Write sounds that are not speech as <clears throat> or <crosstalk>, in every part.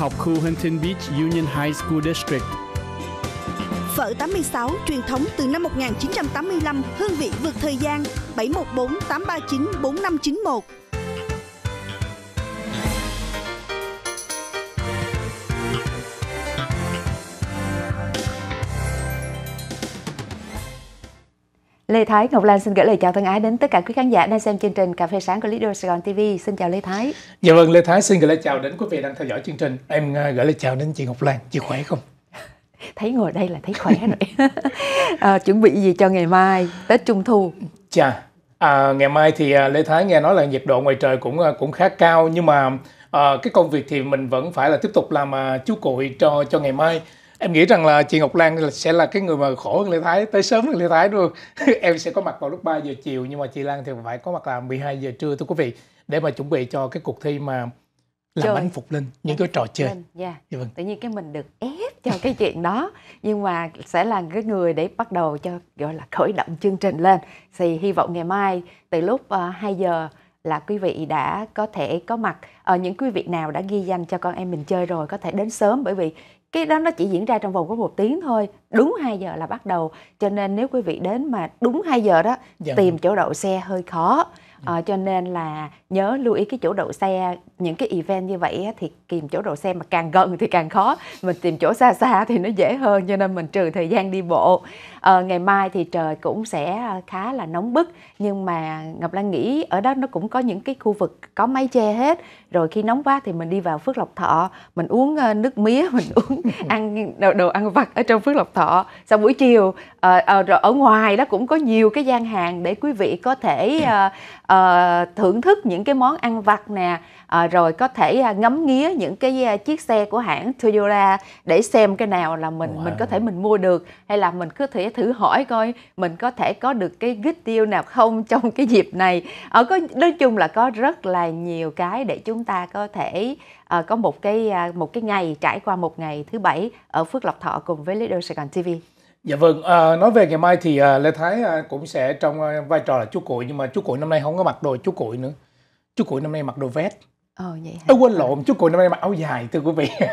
học khu Huntington Beach Union High School District. Phở 86 truyền thống từ năm 1985, hương vị vượt thời gian 714 839 4591. Lê Thái Ngọc Lan xin gửi lời chào thân ái đến tất cả quý khán giả đang xem chương trình Cà phê sáng của Lido Sài Gòn TV. Xin chào Lê Thái. Dạ vâng, Lê Thái xin gửi lời chào đến quý vị đang theo dõi chương trình. Em à, gửi lời chào đến chị Ngọc Lan. Chị khỏe không? <laughs> thấy ngồi đây là thấy khỏe rồi. <laughs> à, chuẩn bị gì cho ngày mai Tết Trung thu? Chà, à, ngày mai thì à, Lê Thái nghe nói là nhiệt độ ngoài trời cũng à, cũng khá cao nhưng mà à, cái công việc thì mình vẫn phải là tiếp tục làm à, chú cuội cho cho ngày mai em nghĩ rằng là chị Ngọc Lan sẽ là cái người mà khổ hơn Lê Thái tới sớm hơn Lê Thái luôn <laughs> em sẽ có mặt vào lúc 3 giờ chiều nhưng mà chị Lan thì phải có mặt là 12 giờ trưa thưa quý vị để mà chuẩn bị cho cái cuộc thi mà làm Trời. anh phục linh những cái trò chơi yeah. Dạ. Dạ vâng. tự nhiên cái mình được ép cho cái chuyện đó nhưng mà sẽ là cái người để bắt đầu cho gọi là khởi động chương trình lên thì hy vọng ngày mai từ lúc uh, ờ, 2 giờ là quý vị đã có thể có mặt ở ờ, những quý vị nào đã ghi danh cho con em mình chơi rồi có thể đến sớm bởi vì cái đó nó chỉ diễn ra trong vòng có một tiếng thôi đúng 2 giờ là bắt đầu cho nên nếu quý vị đến mà đúng 2 giờ đó dạ. tìm chỗ đậu xe hơi khó à, cho nên là nhớ lưu ý cái chỗ đậu xe những cái event như vậy thì tìm chỗ đậu xe mà càng gần thì càng khó mình tìm chỗ xa xa thì nó dễ hơn cho nên mình trừ thời gian đi bộ à, ngày mai thì trời cũng sẽ à, khá là nóng bức nhưng mà ngọc lan nghĩ ở đó nó cũng có những cái khu vực có mái che hết rồi khi nóng quá thì mình đi vào phước lộc thọ mình uống ờ, nước mía <laughs> mình uống ăn đồ, đồ ăn vặt ở trong phước lộc thọ sau buổi chiều à, à, rồi ở ngoài đó cũng có nhiều cái gian hàng để quý vị có thể à, <coughs> à, thưởng thức những cái món ăn vặt nè à, rồi có thể à, ngắm nghía những cái à, chiếc xe của hãng Toyota để xem cái nào là mình wow. mình có thể mình mua được hay là mình cứ thể thử hỏi coi mình có thể có được cái gift deal nào không <laughs> trong cái dịp này ở ờ, à, có nói chung là có rất là nhiều cái để chúng ta có thể à, có một cái à, một cái ngày trải qua một ngày thứ bảy ở Phước Lộc Thọ cùng với Little Sài Gòn TV. Dạ vâng, à, nói về ngày mai thì à, Lê Thái à, cũng sẽ trong à, vai trò là chú cuội nhưng mà chú cuội năm nay không có mặc đồ chú cuội nữa. Chú cuội năm nay mặc đồ vest. Ờ vậy hả? Ê, quên lộn ờ. chú Cùi năm nay mặc áo dài thưa quý vị <laughs>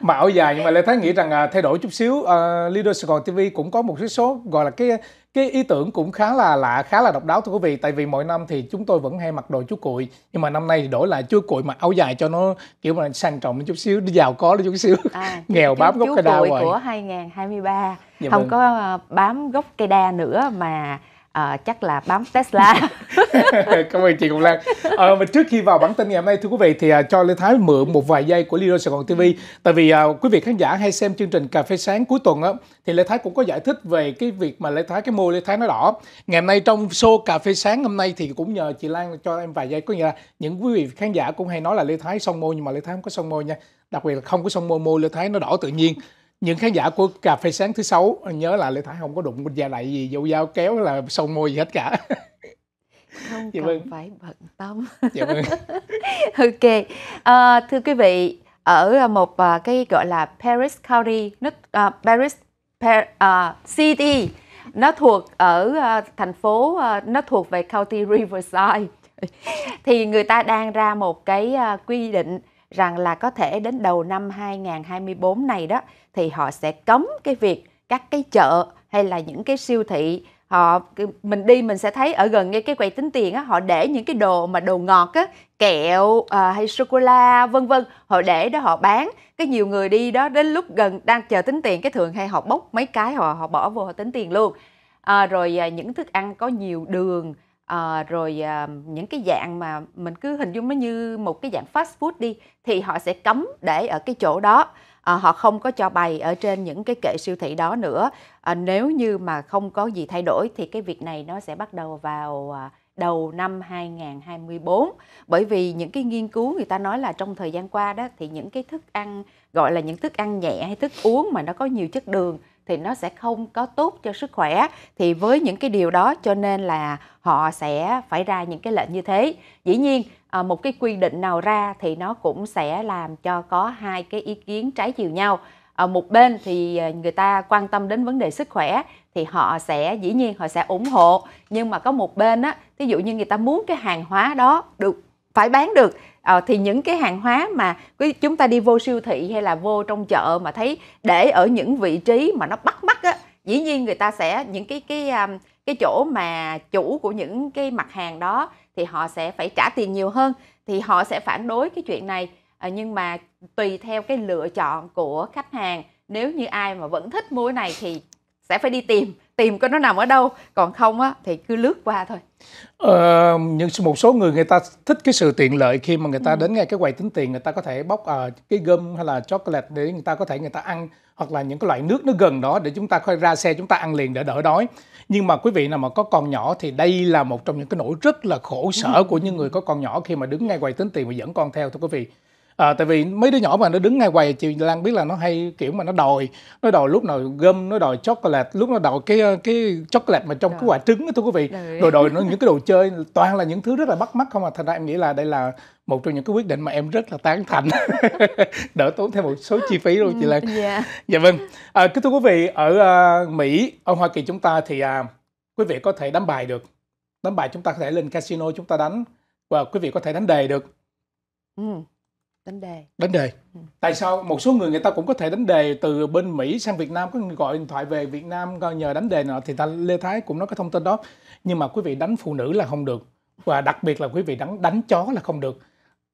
Mặc áo dài nhưng mà Lê Thái nghĩ rằng à, thay đổi chút xíu à, ờ, Leader Sài Gòn TV cũng có một số gọi là cái cái ý tưởng cũng khá là lạ khá là độc đáo thưa quý vị tại vì mỗi năm thì chúng tôi vẫn hay mặc đồ chú cụi nhưng mà năm nay thì đổi lại chú cụi mặc áo dài cho nó kiểu mà sang trọng chút xíu giàu có chút xíu à, <laughs> nghèo bám gốc cây đa rồi của 2023 dạ không vâng. có ờ, bám gốc cây đa nữa mà à, chắc là bấm Tesla. <laughs> Cảm ơn chị Hồng Lan. À, và trước khi vào bản tin ngày hôm nay thưa quý vị thì à, cho Lê Thái mượn một vài giây của Lido Sài Gòn TV. Ừ. Tại vì à, quý vị khán giả hay xem chương trình cà phê sáng cuối tuần á, thì Lê Thái cũng có giải thích về cái việc mà Lê Thái cái môi Lê Thái nó đỏ. Ngày hôm nay trong show cà phê sáng hôm nay thì cũng nhờ chị Lan cho em vài giây. Có nghĩa là những quý vị khán giả cũng hay nói là Lê Thái son môi nhưng mà Lê Thái không có son môi nha. Đặc biệt là không có son môi môi Lê Thái nó đỏ tự nhiên những khán giả của cà phê sáng thứ sáu ờ, nhớ là lê thái không có đụng da gia gì dụ dao kéo là sâu môi gì hết cả <laughs> không dạ cần vâng. phải bận tâm dạ vâng. <laughs> ok à, thưa quý vị ở ờ, một cái gọi là Paris County nó uh, Paris per, uh, City nó thuộc ở uh, thành phố uh, nó thuộc về County Riverside <laughs> thì người ta đang ra một cái uh, quy định rằng là có thể đến đầu năm 2024 này đó thì họ sẽ cấm cái việc các cái chợ hay là những cái siêu thị họ mình đi mình sẽ thấy ở gần ngay cái quầy tính tiền á họ để những cái đồ mà đồ ngọt á kẹo à, hay sô cô la vân vân họ để đó họ bán cái nhiều người đi đó đến lúc gần đang chờ tính tiền cái thường hay họ bốc mấy cái họ họ bỏ vô họ tính tiền luôn à, rồi à, những thức ăn có nhiều đường à, rồi à, những cái dạng mà mình cứ hình dung nó như một cái dạng fast food đi thì họ sẽ cấm để ở cái chỗ đó à, họ không có cho bày ở trên những cái kệ siêu thị đó nữa à, nếu như mà không có gì thay đổi thì cái việc này nó sẽ bắt đầu vào à, đầu năm 2024 bởi vì những cái nghiên cứu người ta nói là trong thời gian qua đó thì những cái thức ăn gọi là những thức ăn nhẹ hay thức uống mà nó có nhiều chất đường thì nó sẽ không có tốt cho sức khỏe thì với những cái điều đó cho nên là họ sẽ phải ra những cái lệnh như thế dĩ nhiên Ờ, một cái quy định nào ra thì nó cũng sẽ làm cho có hai cái ý kiến trái chiều nhau à, một bên thì ờ, người ta quan tâm đến vấn đề sức khỏe thì họ sẽ dĩ nhiên họ sẽ ủng hộ nhưng mà có một bên á ví dụ như người ta muốn cái hàng hóa đó được phải bán được thì những cái hàng hóa mà chúng ta đi vô siêu thị hay là vô trong chợ mà thấy để ở những vị trí mà nó bắt mắt á dĩ nhiên người ta sẽ những cái cái cái chỗ mà chủ của những cái mặt hàng đó thì họ sẽ phải trả tiền nhiều hơn thì họ sẽ phản đối cái chuyện này à, nhưng mà tùy theo cái lựa chọn của khách hàng nếu như ai mà vẫn thích mua này thì sẽ phải đi tìm tìm coi nó nằm ở đâu còn không á thì cứ lướt qua thôi ờ, nhưng một số người người ta thích cái sự tiện lợi khi mà người ta ừ. đến ngay cái quầy tính tiền người ta có thể bóc uh, cái gum hay là chocolate để người ta có thể người ta ăn hoặc là những cái loại nước nó gần đó để chúng ta khơi ra xe chúng ta ăn liền để đỡ đói nhưng mà quý vị nào mà có con nhỏ thì đây là một trong những cái nỗi rất là khổ sở ừ. của những người có con nhỏ khi mà đứng ngay quầy tính tiền và dẫn con theo thưa quý vị à, tại vì mấy đứa nhỏ mà nó đứng ngay quầy chị Lan biết là nó hay kiểu mà nó đòi nó đòi lúc nào gum nó đòi chocolate lúc nó đòi cái cái chocolate mà trong rồi. cái quả trứng đó thưa quý vị rồi đòi, đòi nó những cái đồ chơi toàn là những thứ rất là bắt mắt không à thành ra em nghĩ là đây là một trong những cái quyết định mà em rất là tán thành <laughs> đỡ tốn thêm một số chi phí luôn chị ừ, Lan yeah. Dạ. dạ vâng à, kính thưa quý vị ở uh, Mỹ ở Hoa Kỳ chúng ta thì uh, quý vị có thể đánh bài được đánh bài chúng ta có thể lên casino chúng ta đánh và quý vị có thể đánh đề được ừ đánh đề đánh đề ừ. tại sao một số người người ta cũng có thể đánh đề từ bên mỹ sang việt nam có người gọi điện thoại về việt nam nhờ đánh đề nọ thì ta lê thái cũng nói cái thông tin đó nhưng mà quý vị đánh phụ nữ là không được và đặc biệt là quý vị đánh đánh chó là không được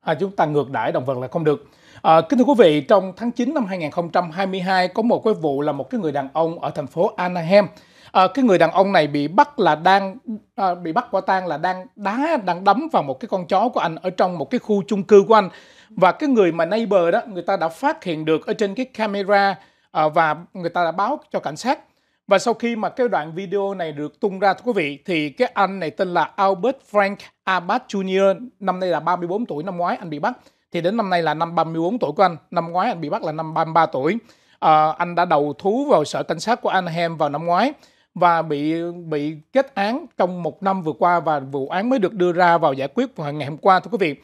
à, chúng ta ngược đãi động vật là không được à, kính thưa quý vị trong tháng 9 năm 2022 có một cái vụ là một cái người đàn ông ở thành phố Anaheim à, cái người đàn ông này bị bắt là đang à, bị bắt quả tang là đang đá đang đấm vào một cái con chó của anh ở trong một cái khu chung cư của anh và cái người mà neighbor đó người ta đã phát hiện được ở trên cái camera à, và người ta đã báo cho cảnh sát và sau khi mà cái đoạn video này được tung ra thưa quý vị thì cái anh này tên là Albert Frank Abbott Jr. năm nay là 34 tuổi, năm ngoái anh bị bắt thì đến năm nay là năm 34 tuổi của anh, năm ngoái anh bị bắt là năm 33 tuổi. À, anh đã đầu thú vào sở cảnh sát của Anaheim vào năm ngoái và bị bị kết án trong một năm vừa qua và vụ án mới được đưa ra vào giải quyết vào ngày hôm qua thưa quý vị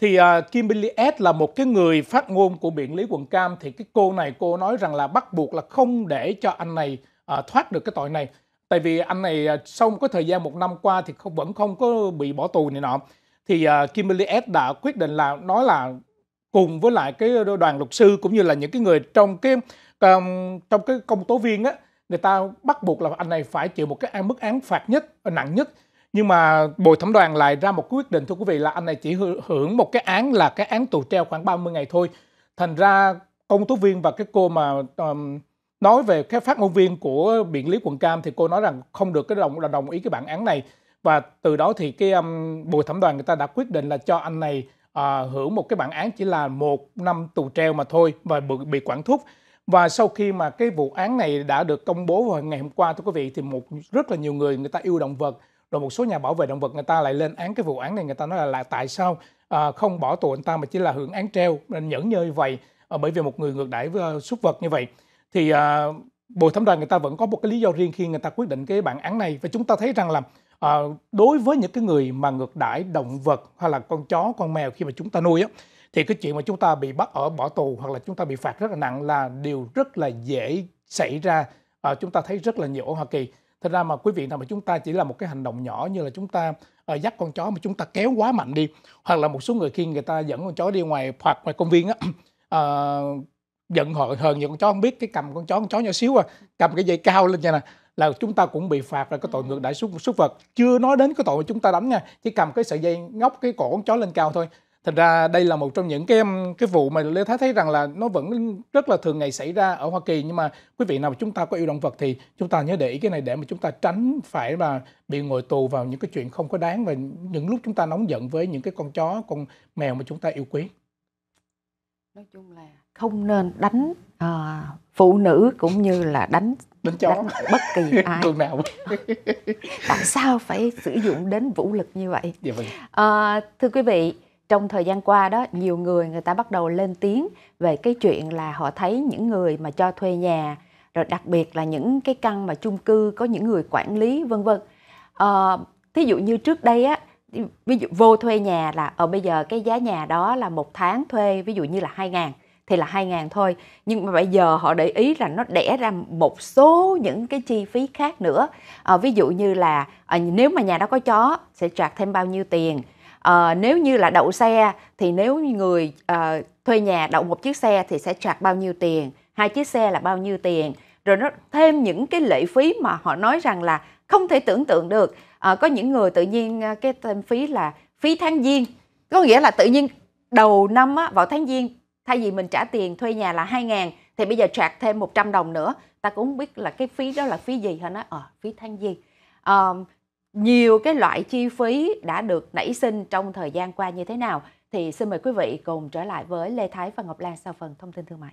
thì uh, Kimberly S là một cái người phát ngôn của biện lý quận cam thì cái cô này cô nói rằng là bắt buộc là không để cho anh này uh, thoát được cái tội này tại vì anh này uh, sau một cái thời gian một năm qua thì không, vẫn không có bị bỏ tù này nọ thì uh, Kimberly S đã quyết định là nói là cùng với lại cái đoàn luật sư cũng như là những cái người trong cái um, trong cái công tố viên á người ta bắt buộc là anh này phải chịu một cái mức án phạt nhất nặng nhất nhưng mà bồi thẩm đoàn lại ra một quyết định thưa quý vị là anh này chỉ hưởng một cái án là cái án tù treo khoảng 30 ngày thôi thành ra công tố viên và cái cô mà um, nói về cái phát ngôn viên của biện lý quận cam thì cô nói rằng không được cái đồng là đồng ý cái bản án này và từ đó thì cái um, bồi thẩm đoàn người ta đã quyết định là cho anh này uh, hưởng một cái bản án chỉ là một năm tù treo mà thôi và bị, bị quản thúc và sau khi mà cái vụ án này đã được công bố vào ngày hôm qua thưa quý vị thì một rất là nhiều người người ta yêu động vật rồi một số nhà bảo vệ động vật người ta lại lên án cái vụ án này người ta nói là, là tại sao à, không bỏ tù anh ta mà chỉ là hưởng án treo nên nhẫn nhơ như vậy à, bởi vì một người ngược đãi với à, uh, súc vật như vậy thì à, bồi thẩm đoàn người ta vẫn có một cái lý do riêng khi người ta quyết định cái bản án này và chúng ta thấy rằng là à, đối với những cái người mà ngược đãi động vật hay là con chó con mèo khi mà chúng ta nuôi á thì cái chuyện mà chúng ta bị bắt ở bỏ tù hoặc là chúng ta bị phạt rất là nặng là điều rất là dễ xảy ra à, chúng ta thấy rất là nhiều ở Hoa Kỳ thật ra mà quý vị nào mà chúng ta chỉ là một cái hành động nhỏ như là chúng ta uh, dắt con chó mà chúng ta kéo quá mạnh đi hoặc là một số người khi người ta dẫn con chó đi ngoài hoặc ngoài công viên á uh, <clears throat> giận hờn hờn nhiều con chó không biết cái cầm con chó con chó nhỏ xíu à cầm cái dây cao lên nha nè là chúng ta cũng bị phạt là cái tội ngược đãi xúc xúc vật chưa nói đến cái tội mà chúng ta đánh nha chỉ cầm cái sợi dây ngóc cái cổ con chó lên cao thôi thành ra đây là một trong những cái um, cái vụ mà lê thái thấy rằng là nó vẫn rất là thường ngày xảy ra ở hoa kỳ nhưng mà quý vị nào mà chúng ta có yêu động vật thì chúng ta nhớ để ý cái này để mà chúng ta tránh phải mà bị ngồi tù vào những cái chuyện không có đáng và những lúc chúng ta nóng giận với những cái con chó con mèo mà chúng ta yêu quý nói chung là không nên đánh à, phụ nữ cũng như là đánh đánh chó đánh bất kỳ <laughs> ai Cường nào tại sao phải sử dụng đến vũ lực như vậy dạ vâng. à, thưa quý vị trong thời gian qua đó nhiều người người ta bắt đầu lên tiếng về cái chuyện là họ thấy những người mà cho thuê nhà rồi đặc biệt là những cái căn mà chung cư có những người quản lý vân vân à, thí dụ như trước đây á ví dụ vô thuê nhà là ở ờ, bây giờ cái giá nhà đó là một tháng thuê ví dụ như là hai ngàn thì là hai ngàn thôi nhưng mà bây giờ họ để ý là nó đẻ ra một số những cái chi phí khác nữa à, ví dụ như là à, nếu mà nhà đó có chó sẽ trạc thêm bao nhiêu tiền à, nếu như là đậu xe thì nếu người à, thuê nhà đậu một chiếc xe thì sẽ trạc bao nhiêu tiền hai chiếc xe là bao nhiêu tiền rồi nó thêm những cái lệ phí mà họ nói rằng là không thể tưởng tượng được à, có những người tự nhiên cái thêm phí là phí tháng giêng có nghĩa là tự nhiên đầu năm á, vào tháng giêng thay vì mình trả tiền thuê nhà là 2 ngàn thì bây giờ trạc thêm 100 đồng nữa ta cũng không biết là cái phí đó là phí gì hết á ờ, phí tháng giêng à, nhiều cái loại chi phí đã được nảy sinh trong thời gian qua như thế nào thì xin mời quý vị cùng trở lại với Lê Thái và Ngọc Lan sau phần thông tin thương mại.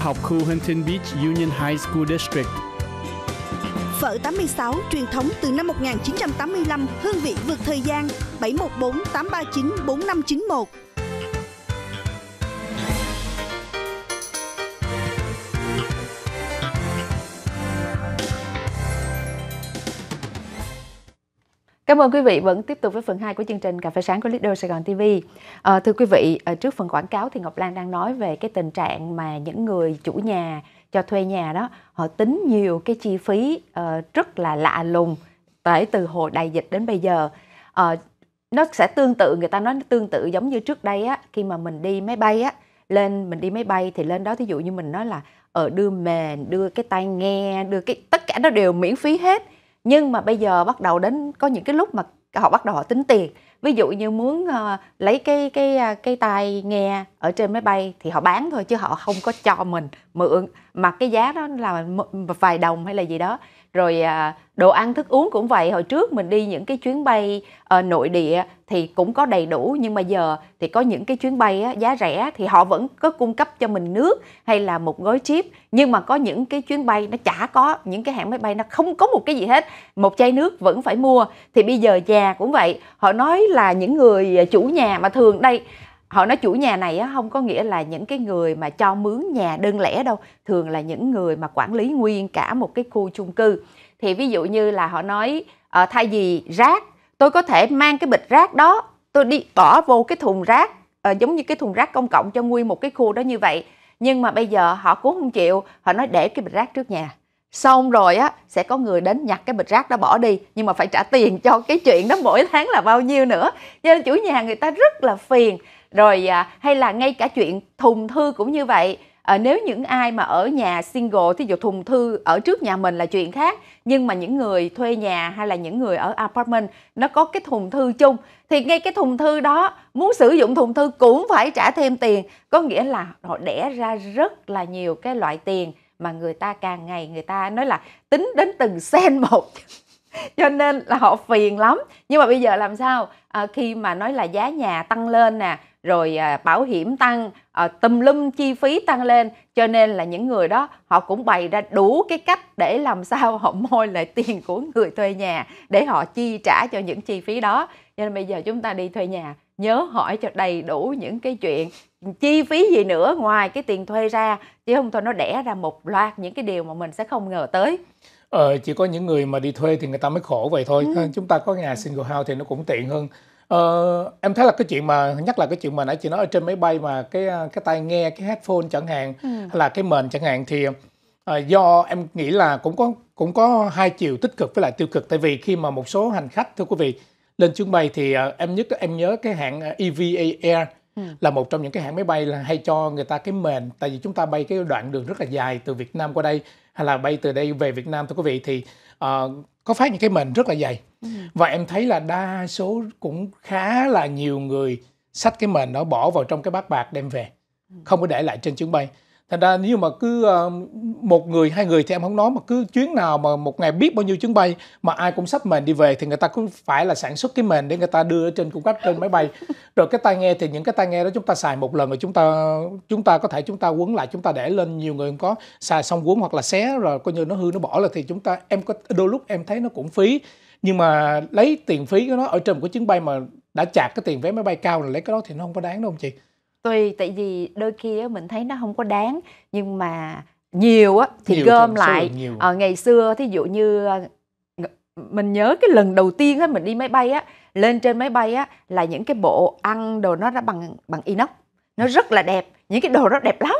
học khu Huntington Beach Union High School District. Phở 86 truyền thống từ năm 1985, hương vị vượt thời gian 714 839 4591 Cảm ơn quý vị vẫn tiếp tục với phần 2 của chương trình Cà phê sáng của Leader Sài Gòn TV. À, ờ, thưa quý vị, ờ, trước phần quảng cáo thì Ngọc Lan đang nói về cái tình trạng mà những người chủ nhà cho thuê nhà đó họ tính nhiều cái chi phí uh, rất là lạ lùng kể từ hồi đại dịch đến bây giờ. Uh, nó sẽ tương tự người ta nói nó tương tự giống như trước đây á khi mà mình đi máy bay á lên mình đi máy bay thì lên đó thí dụ như mình nói là ở đưa mền đưa cái tai nghe đưa cái tất cả nó đều miễn phí hết nhưng mà bây giờ bắt đầu đến có những cái lúc mà họ bắt đầu họ tính tiền ví dụ như muốn uh, lấy cái cái ờ, cái tai nghe ở trên máy bay thì họ bán thôi chứ họ không có cho mình mượn mà cái giá đó là vài đồng hay là gì đó rồi à, đồ ăn thức uống cũng vậy hồi trước mình đi những cái chuyến bay ờ, nội địa thì cũng có đầy đủ nhưng mà giờ thì có những cái chuyến bay giá rẻ thì họ vẫn có cung cấp cho mình nước hay là một gói chip nhưng mà có những cái chuyến bay nó chả có những cái hãng máy bay nó không có một cái gì hết một chai nước vẫn phải mua thì bây giờ già cũng vậy họ nói là những người à, chủ nhà mà thường đây họ nói chủ nhà này không có nghĩa là những cái người mà cho mướn nhà đơn lẻ đâu thường là những người mà quản lý nguyên cả một cái khu chung cư thì ví dụ như là họ nói ờ, thay vì rác tôi có thể mang cái bịch rác đó tôi đi bỏ vô cái thùng rác ờ, giống như cái thùng rác công cộng cho nguyên một cái khu đó như vậy nhưng mà bây giờ họ cũng không chịu họ nói để cái bịch rác trước nhà xong rồi á sẽ có người đến nhặt cái bịch rác đó bỏ đi nhưng mà phải trả tiền cho cái chuyện đó mỗi tháng là bao nhiêu nữa cho nên chủ nhà người ta rất là phiền rồi à, hay là ngay cả chuyện thùng thư cũng như vậy à, nếu những ai mà ở nhà single thì dụ thùng thư ở trước nhà mình là chuyện khác nhưng mà những người thuê nhà hay là những người ở apartment nó có cái thùng thư chung thì ngay cái thùng thư đó muốn sử dụng thùng thư cũng phải trả thêm tiền có nghĩa là họ đẻ ra rất là nhiều cái loại tiền mà người ta càng ngày người ta nói là tính đến từng sen một <laughs> cho nên là họ phiền lắm nhưng mà bây giờ làm sao à, khi mà nói là giá nhà tăng lên nè rồi à, bảo hiểm tăng à, tùm lum chi phí tăng lên cho nên là những người đó họ cũng bày ra đủ cái cách để làm <laughs> sao họ moi lại tiền của người thuê nhà để họ chi trả cho những chi phí đó cho nên bây giờ chúng ta đi thuê nhà nhớ hỏi cho đầy đủ những cái chuyện chi phí gì nữa ngoài cái tiền thuê ra chứ không thôi nó đẻ ra một loạt những cái điều mà mình sẽ không ngờ tới ờ, chỉ có những người mà đi thuê thì người ta mới khổ vậy thôi ừ. chúng ta có nhà single house thì nó cũng tiện hơn Ờ, em thấy là cái chuyện mà nhắc là cái chuyện mà nãy chị nói ở trên máy bay mà cái à, cái tai nghe cái headphone chẳng hạn ừ. là cái mền chẳng hạn thì uh, do em nghĩ là cũng có cũng có hai chiều tích cực với lại tiêu cực tại vì khi mà một số hành khách thưa quý vị lên chuyến bay thì uh, em nhất em nhớ cái hãng EVA Air ừ. là một trong những cái hãng máy bay là hay cho người ta cái mền tại vì chúng ta bay cái đoạn đường rất là dài từ Việt Nam qua đây hay là bay từ đây về Việt Nam thưa quý vị thì uh, có phát những cái mệnh rất là dày ừ. và em thấy là đa số cũng khá là nhiều người sách cái mền đó bỏ vào trong cái bát bạc đem về ừ. không có để lại trên chuyến bay thành ra nếu mà cứ ờ, một người hai người thì em không nói mà cứ chuyến nào mà một ngày biết bao nhiêu chuyến bay mà ai cũng sắp mền đi về thì người ta cũng phải là sản xuất cái mền để người ta đưa ở trên cung cấp trên máy bay <laughs> rồi cái tai nghe thì những cái tai nghe đó chúng ta xài một lần rồi chúng ta chúng ta có thể chúng ta quấn lại chúng ta để lên nhiều người không có xài xong quấn hoặc là xé rồi coi như nó hư nó bỏ là thì chúng ta em có đôi lúc em thấy nó cũng phí nhưng mà lấy tiền phí của nó ở trên một cái chuyến bay mà đã chạc cái tiền vé máy bay cao là lấy cái đó thì nó không có đáng đâu không chị tùy tại vì đôi khi mình thấy nó không có đáng nhưng mà nhiều á thì nhiều gom lại ở à, ờ, ngày xưa thí dụ như ờ, mình nhớ cái lần đầu tiên á mình đi máy bay á lên trên máy bay á là những cái bộ ăn đồ nó đã bằng bằng inox nó rất là đẹp những cái đồ nó đẹp lắm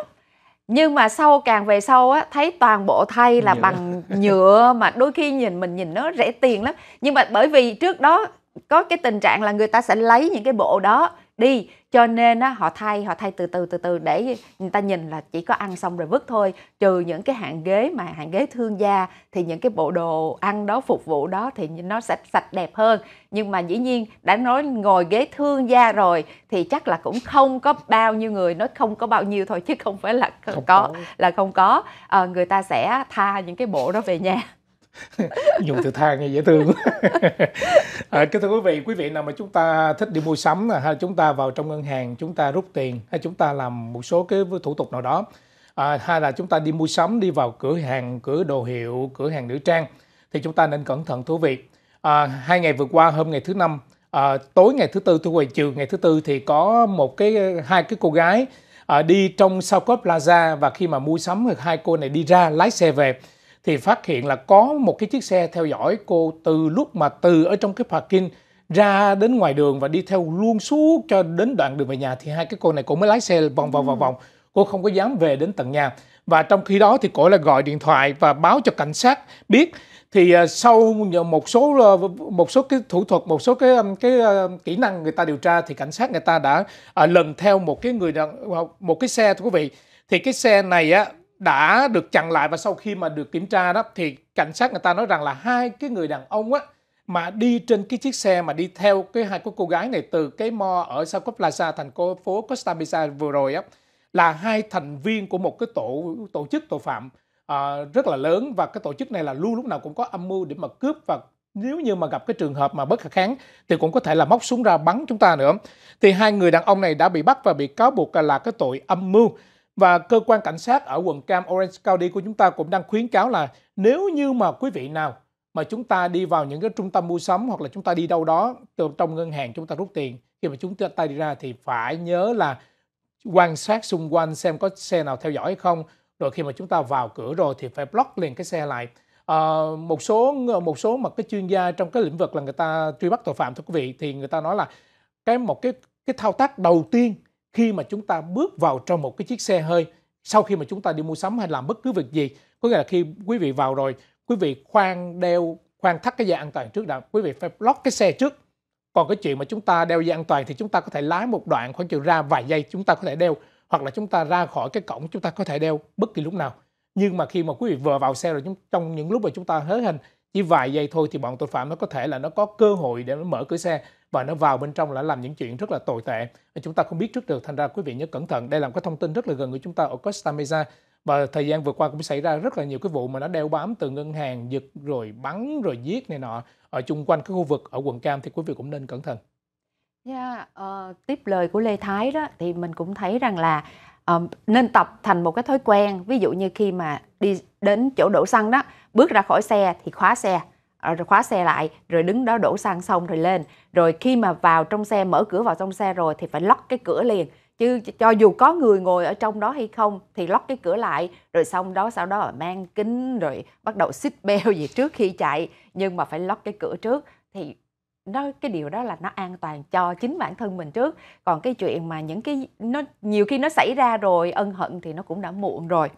nhưng mà sau càng về sau á thấy toàn bộ thay là nhựa. bằng nhựa mà đôi khi nhìn mình nhìn nó rẻ tiền lắm nhưng mà bởi vì trước đó có cái tình trạng là người ta sẽ lấy những cái bộ đó đi cho nên á, họ thay họ thay từ từ từ từ để người ta nhìn là chỉ có ăn xong rồi vứt thôi trừ những cái hạng ghế mà hạng ghế thương gia thì những cái bộ đồ ăn đó phục vụ đó thì nó sẽ sạch đẹp hơn nhưng mà dĩ nhiên đã nói ngồi ghế thương gia rồi thì chắc là cũng không có bao nhiêu người nó không có bao nhiêu thôi chứ không phải là không có, có là không có à, người ta sẽ tha những cái bộ đó về nhà <laughs> dùng từ than nghe dễ thương <laughs> à, kính thưa quý vị quý vị nào mà chúng ta thích đi mua sắm hay chúng ta vào trong ngân hàng chúng ta rút tiền hay chúng ta làm một số cái thủ tục nào đó à, hay là chúng ta đi mua sắm đi vào cửa hàng cửa đồ hiệu cửa hàng nữ trang thì chúng ta nên cẩn thận thú vị à, hai ngày vừa qua hôm ngày thứ năm à, tối ngày thứ tư thứ quầy trừ ngày thứ tư thì có một cái hai cái cô gái à, đi trong sao cốt Plaza và khi mà mua sắm thì hai cô này đi ra lái xe về thì phát hiện là có một cái chiếc xe theo dõi cô từ lúc mà từ ở trong cái parking ra đến ngoài đường và đi theo luôn suốt cho đến đoạn đường về nhà thì hai cái cô này cô mới lái xe vòng vòng vòng ừ. vòng cô không có dám về đến tận nhà và trong khi đó thì cô là gọi điện thoại và báo cho cảnh sát biết thì à, sau một số ờ, một số cái thủ thuật một số cái cái ờ, kỹ năng người ta điều tra thì cảnh sát người ta đã à, lần theo một cái người một cái xe thưa quý vị thì cái xe này á đã được chặn lại và sau khi mà được kiểm tra đó thì cảnh sát người ta nói rằng là hai cái người đàn ông á mà đi trên cái chiếc xe mà đi theo cái hai cái cô gái này từ cái mo ở Sao Plaza thành phố phố Costa Mesa vừa rồi á là hai thành viên của một cái tổ tổ chức tội phạm uh, rất là lớn và cái tổ chức này là luôn lúc nào cũng có âm mưu để mà cướp và nếu như mà gặp cái trường hợp mà bất khả kháng thì cũng có thể là móc súng ra bắn chúng ta nữa. Thì hai người đàn ông này đã bị bắt và bị cáo buộc là cái tội âm mưu và cơ quan cảnh sát ở quận Cam Orange County của chúng ta cũng đang khuyến cáo là nếu như mà quý vị nào mà chúng ta đi vào những cái trung tâm mua sắm hoặc là chúng ta đi đâu đó từ trong ngân hàng chúng ta rút tiền khi mà chúng ta đi ra thì phải nhớ là quan sát xung quanh xem có xe nào theo dõi hay không rồi khi mà chúng ta vào cửa rồi thì phải block liền cái xe lại à, một số một số mà cái chuyên gia trong cái lĩnh vực là người ta truy bắt tội phạm thưa quý vị thì người ta nói là cái một cái cái thao tác đầu tiên khi mà chúng ta bước vào trong một cái chiếc xe hơi sau khi mà chúng ta đi mua sắm hay làm bất cứ việc gì có nghĩa là khi quý vị vào rồi quý vị khoan đeo khoan thắt cái dây an toàn trước đã quý vị phải lót cái xe trước còn cái chuyện mà chúng ta đeo dây an toàn thì chúng ta có thể lái một đoạn khoảng chừng ra vài giây chúng ta có thể đeo hoặc là chúng ta ra khỏi cái cổng chúng ta có thể đeo bất kỳ lúc nào nhưng mà khi mà quý vị vừa vào xe rồi trong những lúc mà chúng ta hớ hình chỉ vài giây thôi thì bọn tội phạm nó có thể là nó có cơ hội để nó mở cửa xe và nó vào bên trong là làm những chuyện rất là tồi tệ chúng ta không biết trước được thành ra quý vị nhớ cẩn thận đây là một cái thông tin rất là gần của chúng ta ở Costa Mesa và thời gian vừa qua cũng xảy ra rất là nhiều cái vụ mà nó đeo bám từ ngân hàng giật rồi bắn rồi giết này nọ ở chung quanh cái khu vực ở quận cam thì quý vị cũng nên cẩn thận. Yeah, dạ, uh, ờ, tiếp lời của Lê Thái đó thì mình cũng thấy rằng là um, nên tập thành một cái thói quen ví dụ như khi mà đi đến chỗ đổ xăng đó bước ra khỏi xe thì khóa xe Ờ, khóa xe lại rồi đứng đó đổ xăng xong rồi lên rồi khi mà vào trong xe mở cửa vào trong xe rồi thì phải lót cái cửa liền chứ cho dù có người ngồi ở trong đó hay không thì lót cái cửa lại rồi xong đó sau đó mang kính rồi bắt đầu xích <laughs> beo gì trước khi chạy nhưng mà phải lót cái cửa trước thì nó cái điều đó là nó an toàn cho chính bản thân mình trước còn cái chuyện mà những cái nó nhiều khi nó xảy ra rồi ân hận thì nó cũng đã muộn rồi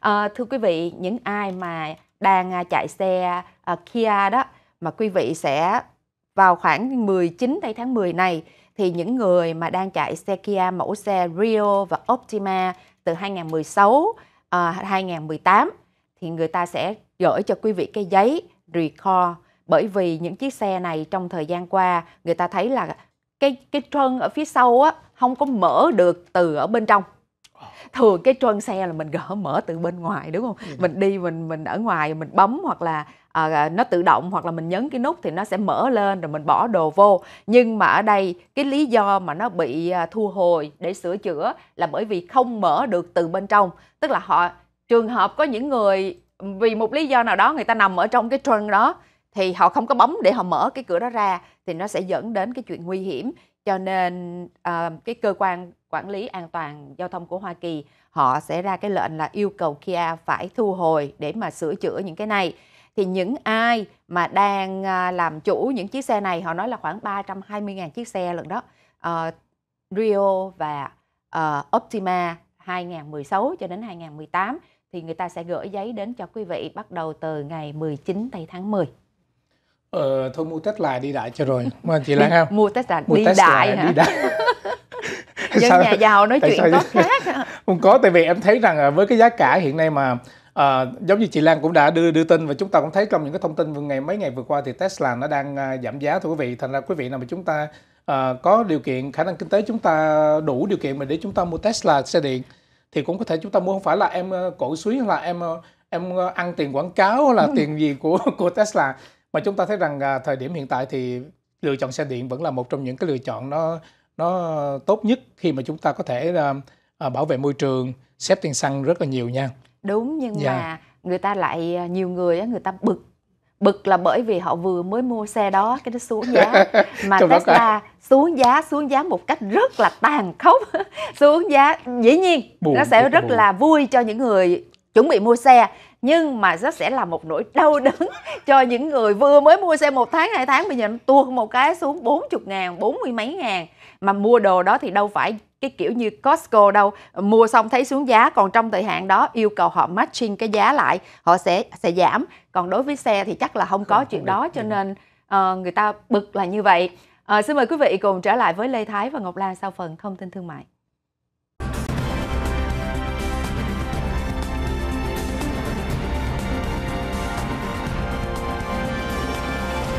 à, thưa quý vị những ai mà đang à, chạy xe à, Kia đó mà quý vị sẽ vào khoảng 19 tây tháng 10 này thì những người mà đang chạy xe Kia mẫu xe Rio và Optima từ 2016 à, 2018 thì người ta sẽ gửi cho quý vị cái giấy recall bởi vì những chiếc xe này trong thời gian qua người ta thấy là cái cái trơn ở phía sau á không có mở được từ ở bên trong thường cái trơn xe là mình gỡ mở từ bên ngoài đúng không dạ. mình đi mình mình ở ngoài mình bấm hoặc là à, à, nó tự động hoặc là mình nhấn cái nút thì nó sẽ mở lên rồi mình bỏ đồ vô nhưng mà ở đây cái lý do mà nó bị à, thu hồi để sửa chữa là bởi vì không mở được từ bên trong tức là họ trường hợp có những người vì một lý do nào đó người ta nằm ở trong cái trơn đó thì họ không có bấm để họ mở cái cửa đó ra thì nó sẽ dẫn đến cái chuyện nguy hiểm cho nên uh, cái cơ quan quản lý an toàn giao thông của Hoa Kỳ họ sẽ ra cái lệnh là yêu cầu Kia phải thu hồi để mà sửa chữa những cái này thì những ai mà đang ờ, làm chủ những chiếc xe này họ nói là khoảng 320.000 chiếc xe lần đó uh, Rio và uh, Optima 2016 cho đến 2018 thì người ta sẽ gửi giấy đến cho quý vị bắt đầu từ ngày 19 tây tháng 10 ờ, thôi mua Tết lại đi đại cho rồi mà chị Lan không <laughs> mua Tết lại đi đại hả? đi <laughs> dân nhà giàu nói chuyện tốt khác <laughs> không có tại vì em thấy rằng với cái giá cả hiện nay mà À, giống như chị Lan cũng đã đưa đưa tin và chúng ta cũng thấy trong những cái thông tin vừa ngày mấy ngày vừa qua thì Tesla nó đang à, giảm giá thưa quý vị thành ra quý vị nào mà chúng ta à, có điều kiện khả năng kinh tế chúng ta đủ điều kiện mà để chúng ta mua Tesla xe điện thì cũng có thể chúng ta mua không phải là em ờ, cổ suý là em em ăn tiền quảng cáo là ừ. tiền gì của của Tesla mà chúng ta thấy rằng à, thời điểm hiện tại thì lựa chọn xe điện vẫn là một trong những cái lựa chọn nó nó tốt nhất khi mà chúng ta có thể à, à bảo vệ môi trường xếp tiền xăng rất là nhiều nha đúng nhưng yeah. Dạ. mà người ta lại à, nhiều người người ta bực bực là bởi vì họ vừa mới mua xe đó cái nó xuống giá <laughs> mà Tesla xuống giá xuống giá một cách rất là tàn khốc <laughs> xuống giá dĩ nhiên buồn, nó sẽ rất buồn. là vui cho những người chuẩn bị mua xe nhưng mà rất sẽ là một nỗi đau đớn cho những người vừa mới mua xe một tháng hai tháng bây giờ nó tuột một cái xuống 40 ngàn 40 mấy ngàn mà mua đồ đó thì đâu phải cái kiểu như Costco đâu mua xong thấy xuống giá còn trong thời hạn đó yêu cầu họ matching cái giá lại họ sẽ sẽ giảm còn đối với xe thì chắc là không có không, chuyện không đó cho ừ. nên uh, người ta bực là như vậy uh, xin mời quý vị cùng trở lại với Lê Thái và Ngọc Lan sau phần thông tin thương mại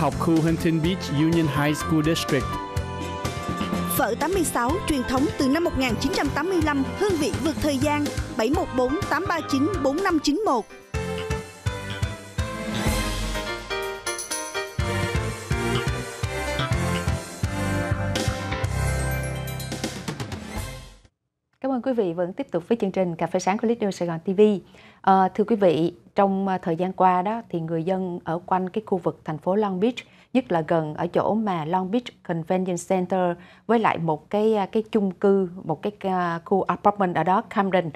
học khu Huntington Beach Union High School District. Phở 86 truyền thống từ năm 1985, hương vị vượt thời gian 714 839 4591. Cảm ơn quý vị vẫn tiếp tục với chương trình Cà phê sáng của Little Sài Gòn TV. À, ờ, thưa quý vị, trong à, thời gian qua đó thì người dân ở quanh cái khu vực thành phố Long Beach nhất là gần ở chỗ mà Long Beach Convention Center với lại một cái à, cái chung cư một cái à, khu apartment ở đó Camden